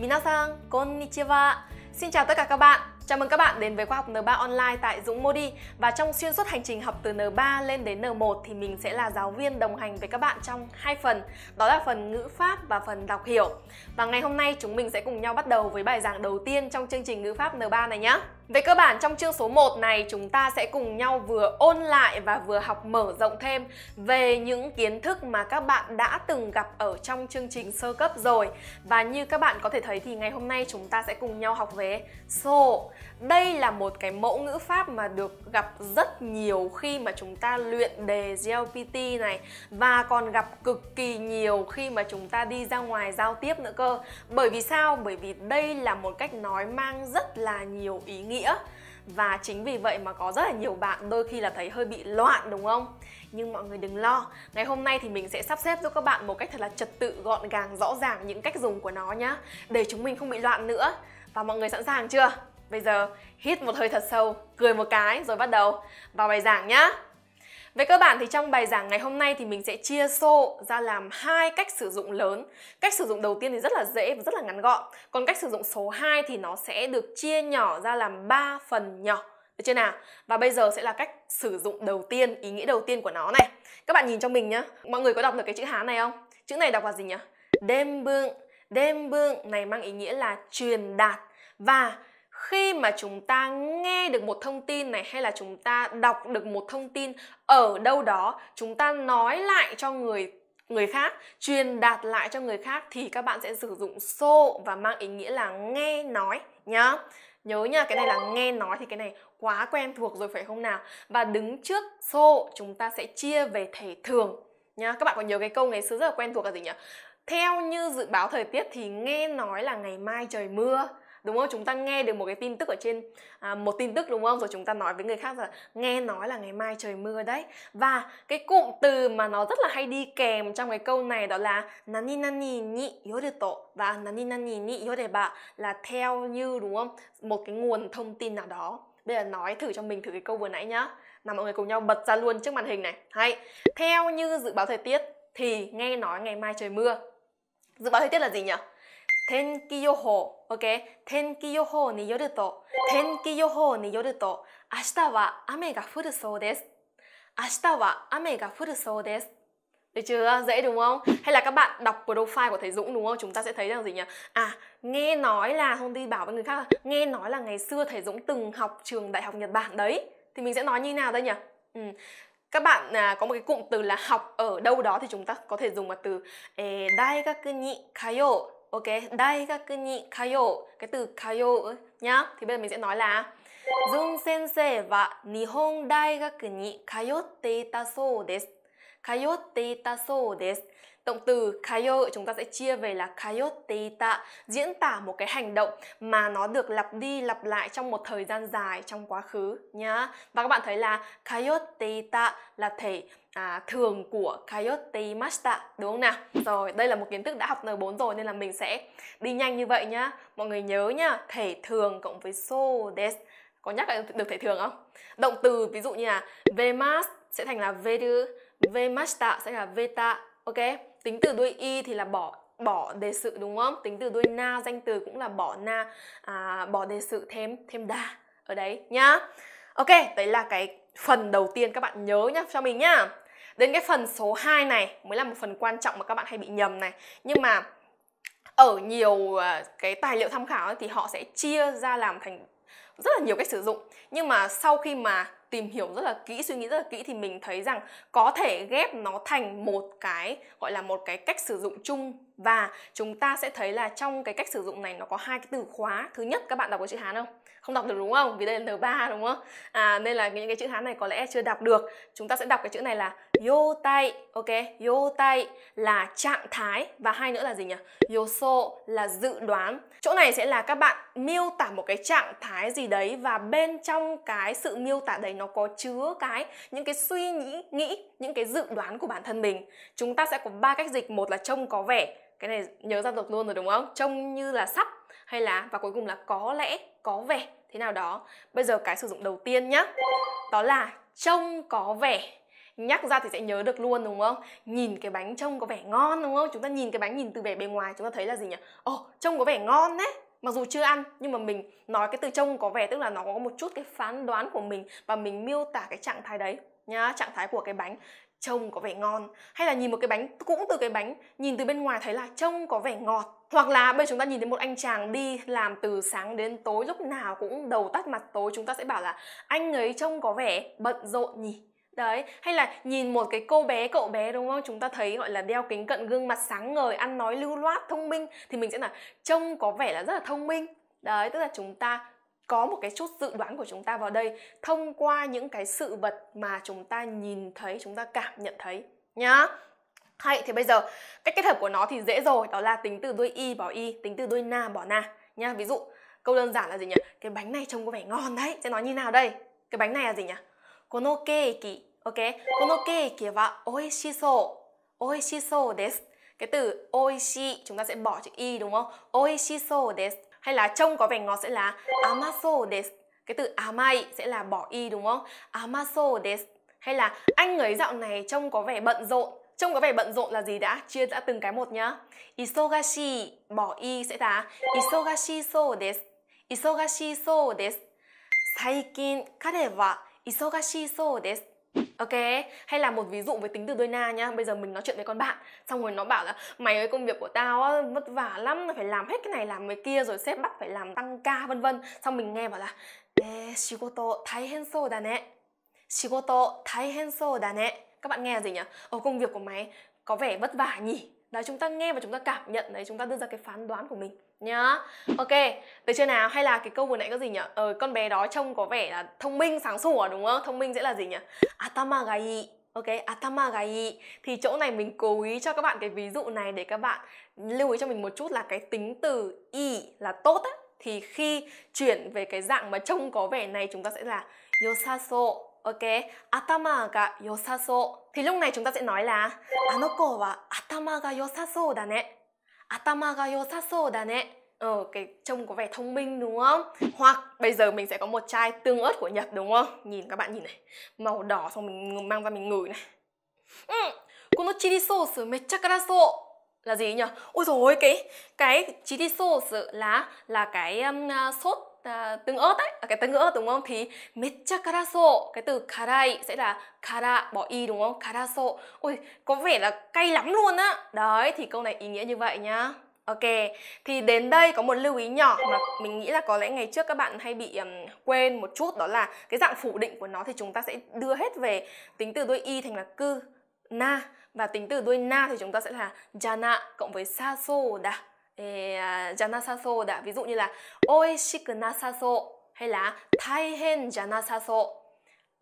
Minasan, konnichiwa. Xin chào tất cả các bạn. Chào mừng các bạn đến với khóa học N3 online tại Dũng Modi và trong xuyên suốt hành trình học từ N3 lên đến N1 thì mình sẽ là giáo viên đồng hành với các bạn trong hai phần, đó là phần ngữ pháp và phần đọc hiểu. Và ngày hôm nay chúng mình sẽ cùng nhau bắt đầu với bài giảng đầu tiên trong chương trình ngữ pháp N3 này nhé. Về cơ bản trong chương số 1 này chúng ta sẽ cùng nhau vừa ôn lại và vừa học mở rộng thêm về những kiến thức mà các bạn đã từng gặp ở trong chương trình sơ cấp rồi. Và như các bạn có thể thấy thì ngày hôm nay chúng ta sẽ cùng nhau học về sổ đây là một cái mẫu ngữ pháp mà được gặp rất nhiều khi mà chúng ta luyện đề GLPT này và còn gặp cực kỳ nhiều khi mà chúng ta đi ra ngoài giao tiếp nữa cơ. Bởi vì sao? Bởi vì đây là một cách nói mang rất là nhiều ý nghĩa và chính vì vậy mà có rất là nhiều bạn đôi khi là thấy hơi bị loạn đúng không? Nhưng mọi người đừng lo, ngày hôm nay thì mình sẽ sắp xếp giúp các bạn một cách thật là trật tự, gọn gàng, rõ ràng những cách dùng của nó nhá, để chúng mình không bị loạn nữa. Và mọi người sẵn sàng chưa? Bây giờ hít một hơi thật sâu, cười một cái rồi bắt đầu vào bài giảng nhá. Về cơ bản thì trong bài giảng ngày hôm nay thì mình sẽ chia sô ra làm hai cách sử dụng lớn. Cách sử dụng đầu tiên thì rất là dễ và rất là ngắn gọn. Còn cách sử dụng số 2 thì nó sẽ được chia nhỏ ra làm 3 phần nhỏ. Được chưa nào? Và bây giờ sẽ là cách sử dụng đầu tiên, ý nghĩa đầu tiên của nó này. Các bạn nhìn cho mình nhá. Mọi người có đọc được cái chữ Hán này không? Chữ này đọc là gì nhỉ? Đêm bương. Đêm bương này mang ý nghĩa là truyền đạt và khi mà chúng ta nghe được một thông tin này hay là chúng ta đọc được một thông tin ở đâu đó chúng ta nói lại cho người người khác truyền đạt lại cho người khác thì các bạn sẽ sử dụng so và mang ý nghĩa là nghe nói nhá nhớ nha cái này là nghe nói thì cái này quá quen thuộc rồi phải không nào và đứng trước so chúng ta sẽ chia về thể thường nhá các bạn có nhớ cái câu ngày xưa rất là quen thuộc là gì nhỉ theo như dự báo thời tiết thì nghe nói là ngày mai trời mưa đúng không chúng ta nghe được một cái tin tức ở trên à, một tin tức đúng không rồi chúng ta nói với người khác là nghe nói là ngày mai trời mưa đấy và cái cụm từ mà nó rất là hay đi kèm trong cái câu này đó là nani nani ni yoruto và nani nani ni yoreba là theo như đúng không một cái nguồn thông tin nào đó bây giờ nói thử cho mình thử cái câu vừa nãy nhá nào mọi người cùng nhau bật ra luôn trước màn hình này hay theo như dự báo thời tiết thì nghe nói ngày mai trời mưa dự báo thời tiết là gì nhỉ 天気予報 OK 天気予報によると天気予報によると明日は雨が降るそうです明日は雨が降るそうです được chưa? Dễ đúng không? Hay là các bạn đọc profile của thầy Dũng đúng không? Chúng ta sẽ thấy rằng gì nhỉ? À, nghe nói là không đi bảo với người khác là nghe nói là ngày xưa thầy Dũng từng học trường đại học Nhật Bản đấy. Thì mình sẽ nói như nào đây nhỉ? Ừ. Các bạn à, có một cái cụm từ là học ở đâu đó thì chúng ta có thể dùng mà từ eh, Daigaku ni kayo ok daigakuni kayo cái từ kayo nhá thì bây giờ mình sẽ nói là Jun sensei wa Nihon Daigaku ni kayotte ita sou desu. Kayotte ita sou desu. Động từ kayo chúng ta sẽ chia về là kayoteita, diễn tả một cái hành động mà nó được lặp đi lặp lại trong một thời gian dài trong quá khứ nhá. Và các bạn thấy là kayoteita là thể à, thường của kayote đúng không nào? Rồi, đây là một kiến thức đã học N4 rồi nên là mình sẽ đi nhanh như vậy nhá. Mọi người nhớ nhá, thể thường cộng với so des có nhắc lại được thể thường không? Động từ ví dụ như là vemas sẽ thành là veru, vemashita sẽ là veta, ok tính từ đuôi y thì là bỏ bỏ đề sự đúng không tính từ đuôi na danh từ cũng là bỏ na à, bỏ đề sự thêm thêm đà ở đấy nhá ok đấy là cái phần đầu tiên các bạn nhớ nhá cho mình nhá đến cái phần số 2 này mới là một phần quan trọng mà các bạn hay bị nhầm này nhưng mà ở nhiều à, cái tài liệu tham khảo thì họ sẽ chia ra làm thành rất là nhiều cách sử dụng nhưng mà sau khi mà tìm hiểu rất là kỹ suy nghĩ rất là kỹ thì mình thấy rằng có thể ghép nó thành một cái gọi là một cái cách sử dụng chung và chúng ta sẽ thấy là trong cái cách sử dụng này nó có hai cái từ khóa thứ nhất các bạn đọc có chữ hán không không đọc được đúng không vì đây là n 3 đúng không à nên là những cái chữ hán này có lẽ chưa đọc được chúng ta sẽ đọc cái chữ này là Yô tay, ok, yô tay là trạng thái và hai nữa là gì nhỉ? Yô so là dự đoán. Chỗ này sẽ là các bạn miêu tả một cái trạng thái gì đấy và bên trong cái sự miêu tả đấy nó có chứa cái những cái suy nghĩ, nghĩ những cái dự đoán của bản thân mình. Chúng ta sẽ có ba cách dịch, một là trông có vẻ, cái này nhớ ra được luôn rồi đúng không? Trông như là sắp hay là và cuối cùng là có lẽ, có vẻ thế nào đó. Bây giờ cái sử dụng đầu tiên nhá. Đó là trông có vẻ nhắc ra thì sẽ nhớ được luôn đúng không nhìn cái bánh trông có vẻ ngon đúng không chúng ta nhìn cái bánh nhìn từ vẻ bề ngoài chúng ta thấy là gì nhỉ ồ oh, trông có vẻ ngon đấy mặc dù chưa ăn nhưng mà mình nói cái từ trông có vẻ tức là nó có một chút cái phán đoán của mình và mình miêu tả cái trạng thái đấy nhá trạng thái của cái bánh trông có vẻ ngon hay là nhìn một cái bánh cũng từ cái bánh nhìn từ bên ngoài thấy là trông có vẻ ngọt hoặc là bây giờ chúng ta nhìn thấy một anh chàng đi làm từ sáng đến tối lúc nào cũng đầu tắt mặt tối chúng ta sẽ bảo là anh ấy trông có vẻ bận rộn nhỉ Đấy, hay là nhìn một cái cô bé, cậu bé đúng không? Chúng ta thấy gọi là đeo kính cận gương mặt sáng ngời, ăn nói lưu loát, thông minh thì mình sẽ là trông có vẻ là rất là thông minh. Đấy, tức là chúng ta có một cái chút dự đoán của chúng ta vào đây thông qua những cái sự vật mà chúng ta nhìn thấy, chúng ta cảm nhận thấy nhá. Hay thì bây giờ cách kết hợp của nó thì dễ rồi, đó là tính từ đuôi y bỏ y, tính từ đuôi na bỏ na nha. Ví dụ câu đơn giản là gì nhỉ? Cái bánh này trông có vẻ ngon đấy. Sẽ nói như nào đây? Cái bánh này là gì nhỉ? このケーキ ok このケーキは美味しそう美味しそうです cái từ oishi chúng ta sẽ bỏ chữ y đúng không oishi so des hay là trông có vẻ ngọt sẽ là amaso cái từ amai sẽ là bỏ y đúng không amaso hay là anh ấy dạo này trông có vẻ bận rộn trông có vẻ bận rộn là gì đã chia ra từng cái một nhá isogashi bỏ y sẽ là isogashi isogashi so des saikin kare isogashi so desu Ok, hay là một ví dụ với tính từ đôi na nhá Bây giờ mình nói chuyện với con bạn Xong rồi nó bảo là mày ơi công việc của tao vất vả lắm Phải làm hết cái này làm cái kia Rồi sếp bắt phải làm tăng ca vân vân Xong mình nghe bảo là Ê, shigoto taihen so da ne Shigoto taihen so da ne Các bạn nghe là gì nhỉ? Ồ công việc của mày có vẻ vất vả nhỉ đấy chúng ta nghe và chúng ta cảm nhận đấy chúng ta đưa ra cái phán đoán của mình nhá ok được chưa nào hay là cái câu vừa nãy có gì nhỉ ờ con bé đó trông có vẻ là thông minh sáng sủa đúng không thông minh sẽ là gì nhỉ atama gai ok atama gai thì chỗ này mình cố ý cho các bạn cái ví dụ này để các bạn lưu ý cho mình một chút là cái tính từ i là tốt á thì khi chuyển về cái dạng mà trông có vẻ này chúng ta sẽ là yosaso Ok, atama ga yosaso. Thì lúc này chúng ta sẽ nói là Anoko wa atama ga yosaso da ne. Atama ga yosaso da ne. Ờ, cái trông có vẻ thông minh đúng không? Hoặc bây giờ mình sẽ có một chai tương ớt của Nhật đúng không? Nhìn các bạn nhìn này, màu đỏ xong mình mang ra mình ngửi này. Ừ, kono chili sauce mecha karaso là gì nhỉ? Ôi rồi cái cái chili sauce là là cái um, uh, sốt À, tương ớt ấy à, cái tương ớt đúng không thì mecha karaso cái từ karai sẽ là kara bỏ y đúng không karaso ôi có vẻ là cay lắm luôn á đấy thì câu này ý nghĩa như vậy nhá Ok, thì đến đây có một lưu ý nhỏ mà mình nghĩ là có lẽ ngày trước các bạn hay bị um, quên một chút đó là cái dạng phủ định của nó thì chúng ta sẽ đưa hết về tính từ đuôi y thành là cư na và tính từ đuôi na thì chúng ta sẽ là jana cộng với sa so da えー、じゃなさそうだ。ví dụ như là 美味しくなさそう。hay là 大変じゃなさそう。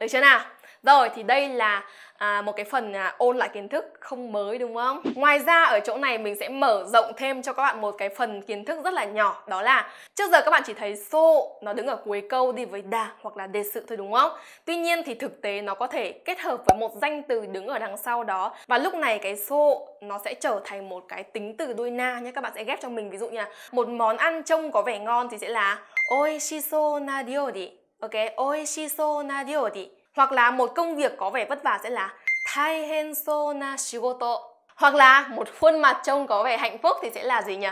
được chưa nào rồi thì đây là à, một cái phần à, ôn lại kiến thức không mới đúng không? Ngoài ra ở chỗ này mình sẽ mở rộng thêm cho các bạn một cái phần kiến thức rất là nhỏ đó là trước giờ các bạn chỉ thấy so nó đứng ở cuối câu đi với đà hoặc là đề sự thôi đúng không? Tuy nhiên thì thực tế nó có thể kết hợp với một danh từ đứng ở đằng sau đó và lúc này cái so nó sẽ trở thành một cái tính từ đuôi na nhé các bạn sẽ ghép cho mình ví dụ như là một món ăn trông có vẻ ngon thì sẽ là ôi shiso na diori ok oishiso na ryori hoặc là một công việc có vẻ vất vả sẽ là taihenso na shigoto hoặc là một khuôn mặt trông có vẻ hạnh phúc thì sẽ là gì nhỉ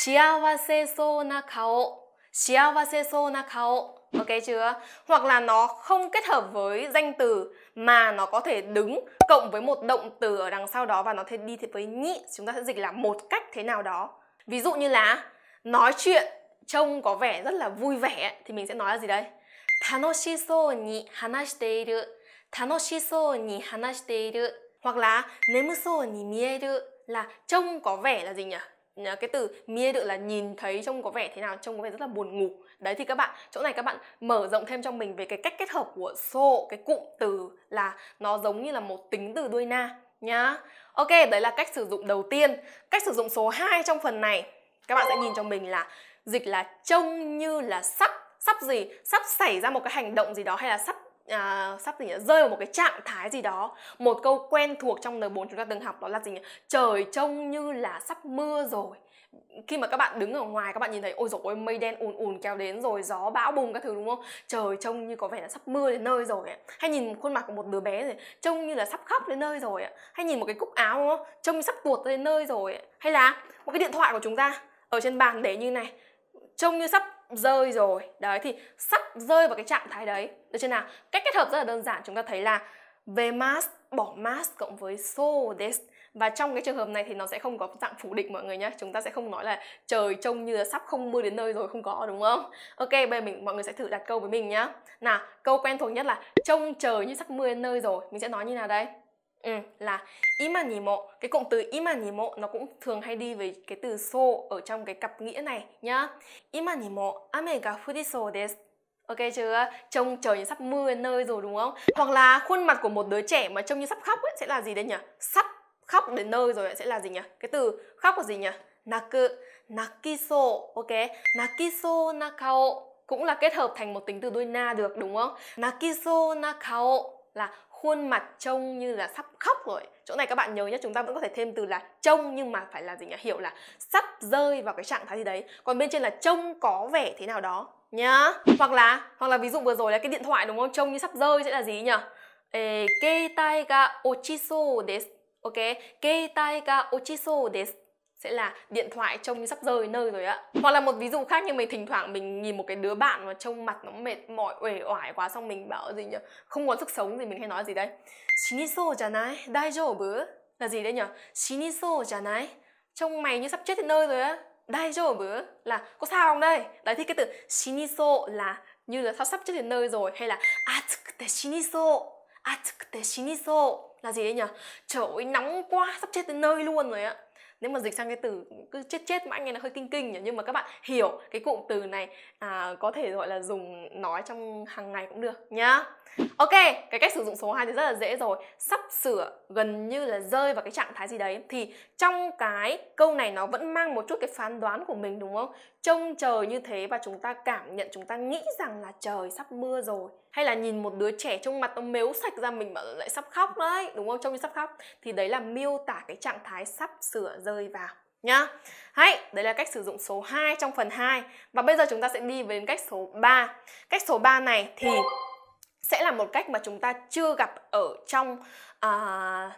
shiawase so na kao shiawase so na kao ok chưa hoặc là nó không kết hợp với danh từ mà nó có thể đứng cộng với một động từ ở đằng sau đó và nó thể đi với nhị chúng ta sẽ dịch là một cách thế nào đó ví dụ như là nói chuyện trông có vẻ rất là vui vẻ thì mình sẽ nói là gì đây 楽しそうに話している楽しそうに話している hoặc là nếm sâu nhỉ mía đự là trông có vẻ là gì nhỉ cái từ mía đự là nhìn thấy trông có vẻ thế nào trông có vẻ rất là buồn ngủ đấy thì các bạn chỗ này các bạn mở rộng thêm cho mình về cái cách kết hợp của so cái cụm từ là nó giống như là một tính từ đuôi na nhá ok đấy là cách sử dụng đầu tiên cách sử dụng số 2 trong phần này các bạn sẽ nhìn cho mình là dịch là trông như là sắc sắp gì sắp xảy ra một cái hành động gì đó hay là sắp à, sắp gì nhỉ? rơi vào một cái trạng thái gì đó một câu quen thuộc trong n 4 chúng ta từng học đó là gì nhỉ? trời trông như là sắp mưa rồi khi mà các bạn đứng ở ngoài các bạn nhìn thấy ôi dồi ôi mây đen ùn ùn kéo đến rồi gió bão bùng các thứ đúng không trời trông như có vẻ là sắp mưa đến nơi rồi ạ hay nhìn khuôn mặt của một đứa bé rồi trông như là sắp khóc đến nơi rồi ạ hay nhìn một cái cúc áo đúng không trông như sắp tuột đến nơi rồi ạ hay là một cái điện thoại của chúng ta ở trên bàn để như này trông như sắp rơi rồi đấy thì sắp rơi vào cái trạng thái đấy được chưa nào cách kết hợp rất là đơn giản chúng ta thấy là về mass bỏ mass cộng với so this và trong cái trường hợp này thì nó sẽ không có dạng phủ định mọi người nhé chúng ta sẽ không nói là trời trông như là sắp không mưa đến nơi rồi không có đúng không ok bây giờ mình mọi người sẽ thử đặt câu với mình nhá nào câu quen thuộc nhất là trông trời như sắp mưa đến nơi rồi mình sẽ nói như nào đây Ừ, là imanimo Cái cụm từ imanimo nó cũng thường hay đi với cái từ so ở trong cái cặp nghĩa này nhá Imanimo ame ga furiso desu Ok chưa? Trông trời như sắp mưa đến nơi rồi đúng không? Hoặc là khuôn mặt của một đứa trẻ mà trông như sắp khóc ấy sẽ là gì đây nhỉ? Sắp khóc đến nơi rồi ấy, sẽ là gì nhỉ? Cái từ khóc là gì nhỉ? Naku, nakiso, ok? Nakiso nakao cũng là kết hợp thành một tính từ đuôi na được đúng không? Nakiso nakao là khuôn mặt trông như là sắp khóc rồi chỗ này các bạn nhớ nhé chúng ta vẫn có thể thêm từ là trông nhưng mà phải là gì nhỉ hiểu là sắp rơi vào cái trạng thái gì đấy còn bên trên là trông có vẻ thế nào đó nhá hoặc là hoặc là ví dụ vừa rồi là cái điện thoại đúng không trông như sắp rơi sẽ là gì nhỉ kê tay ga ochiso desu ok kê tay ga ochiso desu sẽ là điện thoại trông như sắp rơi nơi rồi ạ hoặc là một ví dụ khác như mình thỉnh thoảng mình nhìn một cái đứa bạn mà trông mặt nó mệt mỏi uể oải quá xong mình bảo gì nhỉ không có sức sống gì mình hay nói gì đấy shiniso janai daijoubu là gì đấy nhỉ shiniso janai trông mày như sắp chết đến nơi rồi á daijoubu là có sao không đây đấy thì cái từ shiniso là như là sắp sắp chết đến nơi rồi hay là atsukute shiniso atsukute shiniso là gì đấy nhỉ trời ơi nóng quá sắp chết đến nơi luôn rồi á nếu mà dịch sang cái từ cứ chết chết mãi nghe nó hơi kinh kinh nhỉ nhưng mà các bạn hiểu cái cụm từ này à, có thể gọi là dùng nói trong hàng ngày cũng được nhá Ok, cái cách sử dụng số 2 thì rất là dễ rồi Sắp sửa gần như là rơi vào cái trạng thái gì đấy Thì trong cái câu này nó vẫn mang một chút cái phán đoán của mình đúng không? Trông chờ như thế và chúng ta cảm nhận, chúng ta nghĩ rằng là trời sắp mưa rồi Hay là nhìn một đứa trẻ trông mặt nó mếu sạch ra mình bảo lại sắp khóc đấy Đúng không? Trông như sắp khóc Thì đấy là miêu tả cái trạng thái sắp sửa rơi vào nhá. Hay, đấy là cách sử dụng số 2 trong phần 2 Và bây giờ chúng ta sẽ đi đến cách số 3 Cách số 3 này thì sẽ là một cách mà chúng ta chưa gặp ở trong à,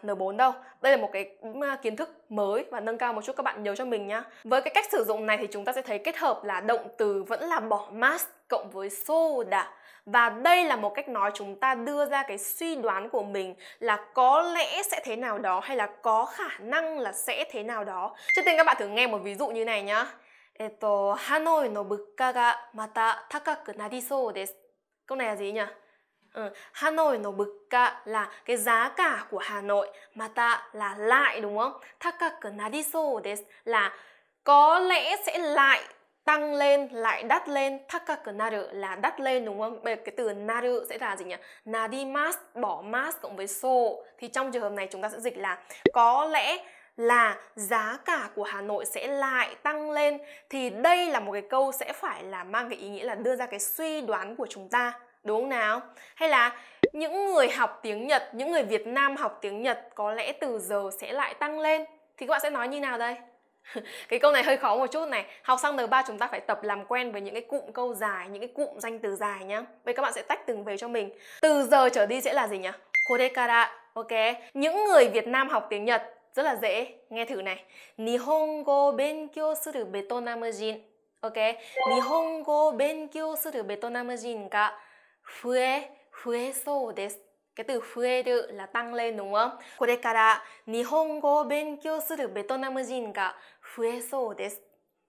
N4 đâu. Đây là một cái à, kiến thức mới và nâng cao một chút các bạn nhớ cho mình nhá. Với cái cách sử dụng này thì chúng ta sẽ thấy kết hợp là động từ vẫn là bỏ mask cộng với soda. Và đây là một cách nói chúng ta đưa ra cái suy đoán của mình là có lẽ sẽ thế nào đó hay là có khả năng là sẽ thế nào đó. Trước tiên các bạn thử nghe một ví dụ như này nhá. Câu này là gì nhỉ? Ừ, nó bực cả là cái giá cả của Hà Nội, mà ta là lại đúng không? Takaku nariso desu là có lẽ sẽ lại tăng lên lại đắt lên takaku naru là đắt lên đúng không? Bây cái từ naru sẽ là gì nhỉ? Nadimas bỏ mas cộng với so thì trong trường hợp này chúng ta sẽ dịch là có lẽ là giá cả của Hà Nội sẽ lại tăng lên thì đây là một cái câu sẽ phải là mang cái ý nghĩa là đưa ra cái suy đoán của chúng ta đúng không nào hay là những người học tiếng nhật những người việt nam học tiếng nhật có lẽ từ giờ sẽ lại tăng lên thì các bạn sẽ nói như nào đây cái câu này hơi khó một chút này học sang N3 chúng ta phải tập làm quen với những cái cụm câu dài những cái cụm danh từ dài nhá vậy các bạn sẽ tách từng về cho mình từ giờ trở đi sẽ là gì nhỉ korekara ok những người Việt Nam học tiếng Nhật rất là dễ nghe thử này Nihongo benkyo suru betonamujin ok Nihongo benkyo suru betonamujin ka fue fueso desu cái từ fueru là tăng lên đúng không?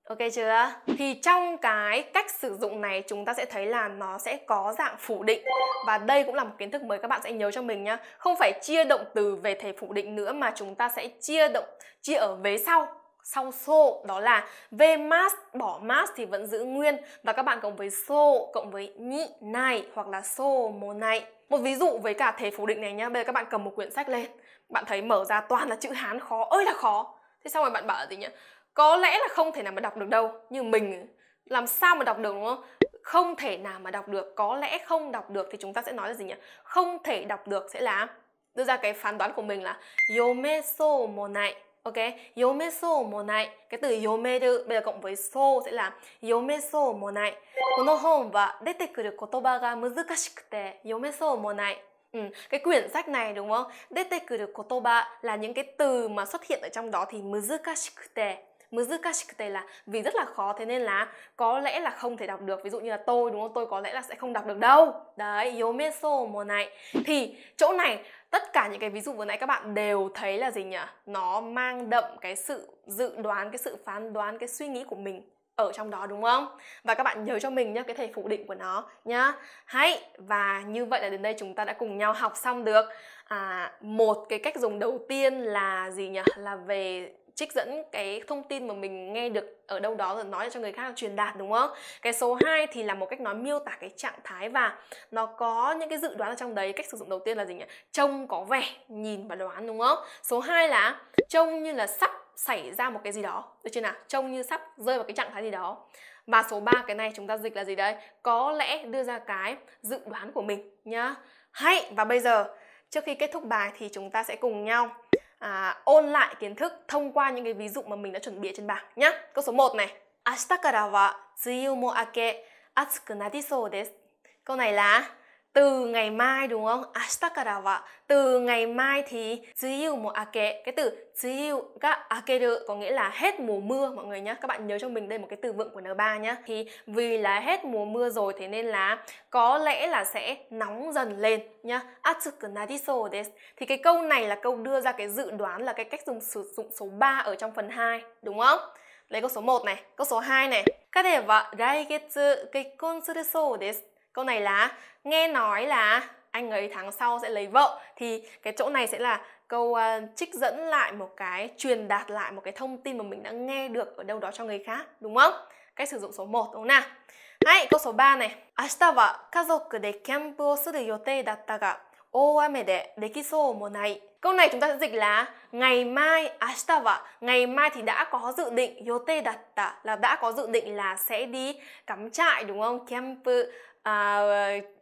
OK chưa? Thì trong cái cách sử dụng này chúng ta sẽ thấy là nó sẽ có dạng phủ định Và đây cũng là một kiến thức mới các bạn sẽ nhớ cho mình nhá Không phải chia động từ về thể phủ định nữa mà chúng ta sẽ chia động chia ở vế sau sau so đó là về mask bỏ mask thì vẫn giữ nguyên và các bạn cộng với so cộng với nhị này hoặc là so mô này một ví dụ với cả thế phủ định này nhá bây giờ các bạn cầm một quyển sách lên bạn thấy mở ra toàn là chữ hán khó ơi là khó thế xong rồi bạn bảo là gì nhỉ có lẽ là không thể nào mà đọc được đâu Như mình làm sao mà đọc được đúng không không thể nào mà đọc được có lẽ không đọc được thì chúng ta sẽ nói là gì nhỉ không thể đọc được sẽ là đưa ra cái phán đoán của mình là yomeso này Ok, yomeso monai. Cái từ yomeru bây giờ cộng với so sẽ là yomeso monai. この本は出てくる言葉が難しくて読めそうもない。Ừ, cái quyển sách này đúng không? Detekuru kotoba là những cái từ mà xuất hiện ở trong đó thì muzukashikute 難しくて là vì rất là khó thế nên là có lẽ là không thể đọc được ví dụ như là tôi đúng không tôi có lẽ là sẽ không đọc được đâu đấy yomeso mùa này thì chỗ này tất cả những cái ví dụ vừa nãy các bạn đều thấy là gì nhỉ nó mang đậm cái sự dự đoán cái sự phán đoán cái suy nghĩ của mình ở trong đó đúng không? Và các bạn nhớ cho mình nhé cái thể phủ định của nó nhá. Hay và như vậy là đến đây chúng ta đã cùng nhau học xong được à, một cái cách dùng đầu tiên là gì nhỉ? Là về trích dẫn cái thông tin mà mình nghe được ở đâu đó rồi nói cho người khác truyền đạt đúng không? Cái số 2 thì là một cách nói miêu tả cái trạng thái và nó có những cái dự đoán ở trong đấy. Cách sử dụng đầu tiên là gì nhỉ? Trông có vẻ, nhìn và đoán đúng không? Số 2 là trông như là sắp xảy ra một cái gì đó được chưa nào trông như sắp rơi vào cái trạng thái gì đó và số 3 cái này chúng ta dịch là gì đấy có lẽ đưa ra cái dự đoán của mình nhá hãy và bây giờ trước khi kết thúc bài thì chúng ta sẽ cùng nhau à, ôn lại kiến thức thông qua những cái ví dụ mà mình đã chuẩn bị trên bảng nhá. Câu số 1 này. Ashita kara wa tsuyu mo Câu này là từ ngày mai đúng không? Ashita à, kara Từ ngày mai thì tsuyu mo ake. Cái từ tsuyu ga akeru có nghĩa là hết mùa mưa mọi người nhé. Các bạn nhớ cho mình đây một cái từ vựng của N3 nhé. Thì vì là hết mùa mưa rồi thế nên là có lẽ là sẽ nóng dần lên nhá. Atsuku nariso desu. Thì cái câu này là câu đưa ra cái dự đoán là cái cách dùng sử dụng số 3 ở trong phần 2 đúng không? Lấy câu số 1 này, câu số 2 này. Kare wa raiketsu kekkon suru sou desu. Câu này là nghe nói là anh ấy tháng sau sẽ lấy vợ thì cái chỗ này sẽ là câu uh, trích dẫn lại một cái truyền đạt lại một cái thông tin mà mình đã nghe được ở đâu đó cho người khác đúng không? Cách sử dụng số 1 đúng không nào? Hay câu số 3 này. câu này chúng ta sẽ dịch là ngày mai, ashita wa, ngày mai thì đã có dự định yote datta là đã có dự định là sẽ đi cắm trại đúng không? Camp à,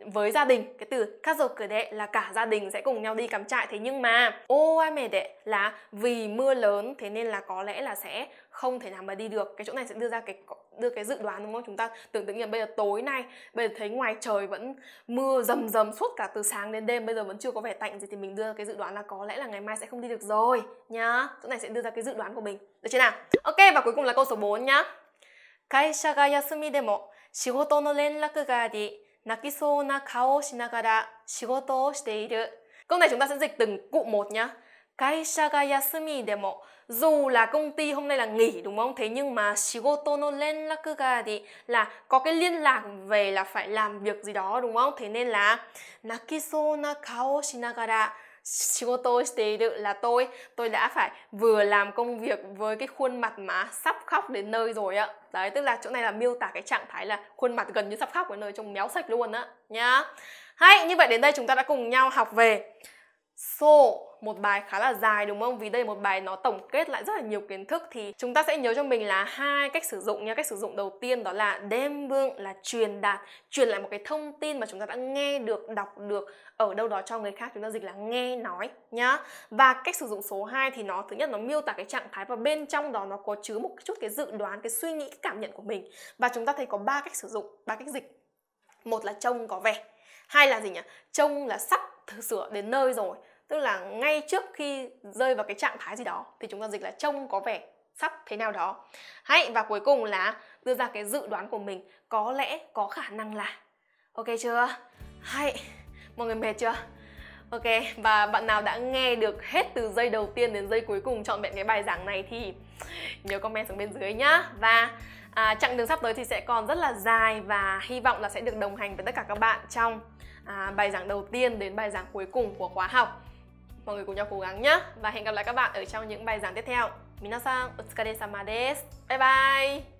với gia đình cái từ kazokude là cả gia đình sẽ cùng nhau đi cắm trại thế nhưng mà oamede là vì mưa lớn thế nên là có lẽ là sẽ không thể nào mà đi được cái chỗ này sẽ đưa ra cái đưa cái dự đoán đúng không chúng ta tưởng tượng như bây giờ tối nay bây giờ thấy ngoài trời vẫn mưa rầm rầm suốt cả từ sáng đến đêm bây giờ vẫn chưa có vẻ tạnh gì thì mình đưa ra cái dự đoán là có lẽ là ngày mai sẽ không đi được rồi nhá chỗ này sẽ đưa ra cái dự đoán của mình được chưa nào ok và cuối cùng là câu số 4 nhá 会社が休みでも仕事の連絡があり、泣きそうな顔をしながら仕事をしている。Câu này chúng ta sẽ dịch từng cụ một nhá. Kaishaga yasumi demo. Dù là công ty hôm nay là nghỉ đúng không? Thế nhưng mà shigoto no renraku ga ari là có cái liên lạc về là phải làm việc gì đó đúng không? Thế nên là nakiso na kao shinagara 仕事をしている là tôi tôi đã phải vừa làm công việc với cái khuôn mặt mà sắp khóc đến nơi rồi ạ đấy tức là chỗ này là miêu tả cái trạng thái là khuôn mặt gần như sắp khóc đến nơi trông méo sạch luôn á nhá hay như vậy đến đây chúng ta đã cùng nhau học về So, một bài khá là dài đúng không? Vì đây là một bài nó tổng kết lại rất là nhiều kiến thức thì chúng ta sẽ nhớ cho mình là hai cách sử dụng nha. Cách sử dụng đầu tiên đó là đem vương là truyền đạt, truyền lại một cái thông tin mà chúng ta đã nghe được, đọc được ở đâu đó cho người khác chúng ta dịch là nghe nói nhá. Và cách sử dụng số 2 thì nó thứ nhất nó miêu tả cái trạng thái và bên trong đó nó có chứa một chút cái dự đoán, cái suy nghĩ, cái cảm nhận của mình. Và chúng ta thấy có ba cách sử dụng, ba cách dịch. Một là trông có vẻ, hai là gì nhỉ? Trông là sắp sửa đến nơi rồi tức là ngay trước khi rơi vào cái trạng thái gì đó thì chúng ta dịch là trông có vẻ sắp thế nào đó hãy và cuối cùng là đưa ra cái dự đoán của mình có lẽ có khả năng là ok chưa hay mọi người mệt chưa ok và bạn nào đã nghe được hết từ giây đầu tiên đến giây cuối cùng chọn vẹn cái bài giảng này thì nhớ comment xuống bên dưới nhá và à, chặng đường sắp tới thì sẽ còn rất là dài và hy vọng là sẽ được đồng hành với tất cả các bạn trong à, bài giảng đầu tiên đến bài giảng cuối cùng của khóa học Mọi người cùng nhau cố gắng nhé và hẹn gặp lại các bạn ở trong những bài giảng tiếp theo. Minasan, o tsukare sama desu. Bye bye.